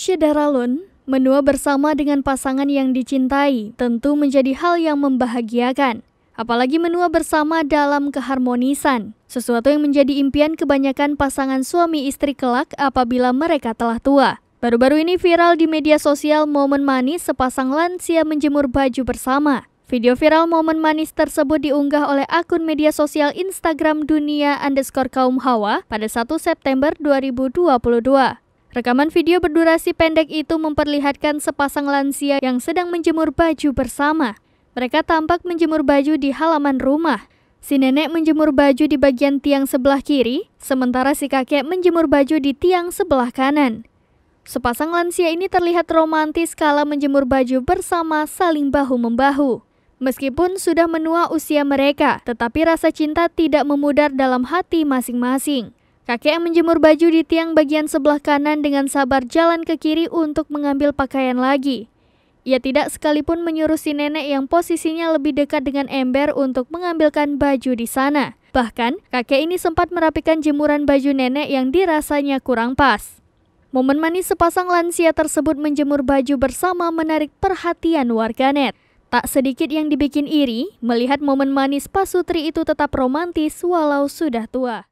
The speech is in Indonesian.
Syedaralun menua bersama dengan pasangan yang dicintai tentu menjadi hal yang membahagiakan. Apalagi menua bersama dalam keharmonisan, sesuatu yang menjadi impian kebanyakan pasangan suami istri kelak apabila mereka telah tua. Baru-baru ini viral di media sosial momen manis sepasang lansia menjemur baju bersama. Video viral momen manis tersebut diunggah oleh akun media sosial Instagram dunia underscore kaum hawa pada 1 September 2022. Rekaman video berdurasi pendek itu memperlihatkan sepasang lansia yang sedang menjemur baju bersama. Mereka tampak menjemur baju di halaman rumah. Si nenek menjemur baju di bagian tiang sebelah kiri, sementara si kakek menjemur baju di tiang sebelah kanan. Sepasang lansia ini terlihat romantis kala menjemur baju bersama saling bahu-membahu. Meskipun sudah menua usia mereka, tetapi rasa cinta tidak memudar dalam hati masing-masing. Kakek menjemur baju di tiang bagian sebelah kanan dengan sabar jalan ke kiri untuk mengambil pakaian lagi. Ia tidak sekalipun menyuruh si nenek yang posisinya lebih dekat dengan ember untuk mengambilkan baju di sana. Bahkan, kakek ini sempat merapikan jemuran baju nenek yang dirasanya kurang pas. Momen manis sepasang lansia tersebut menjemur baju bersama menarik perhatian warganet. Tak sedikit yang dibikin iri melihat momen manis Pasutri itu tetap romantis walau sudah tua.